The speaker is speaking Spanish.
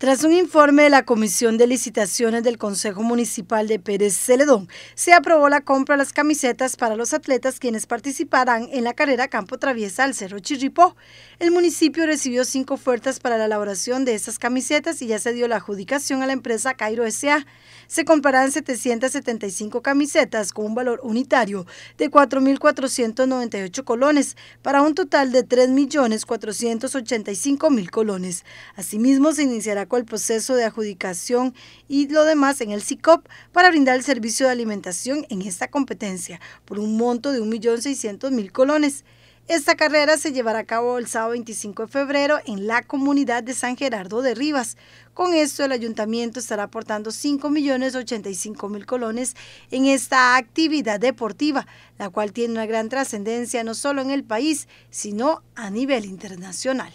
Tras un informe de la Comisión de Licitaciones del Consejo Municipal de Pérez Celedón, se aprobó la compra de las camisetas para los atletas quienes participarán en la carrera Campo Traviesa al Cerro Chirripó. El municipio recibió cinco ofertas para la elaboración de estas camisetas y ya se dio la adjudicación a la empresa Cairo S.A. Se comprarán 775 camisetas con un valor unitario de 4.498 colones para un total de 3.485.000 colones. Asimismo, se iniciará el proceso de adjudicación y lo demás en el CICOP para brindar el servicio de alimentación en esta competencia por un monto de 1.600.000 colones. Esta carrera se llevará a cabo el sábado 25 de febrero en la comunidad de San Gerardo de Rivas. Con esto, el ayuntamiento estará aportando 5.085.000 colones en esta actividad deportiva, la cual tiene una gran trascendencia no solo en el país, sino a nivel internacional.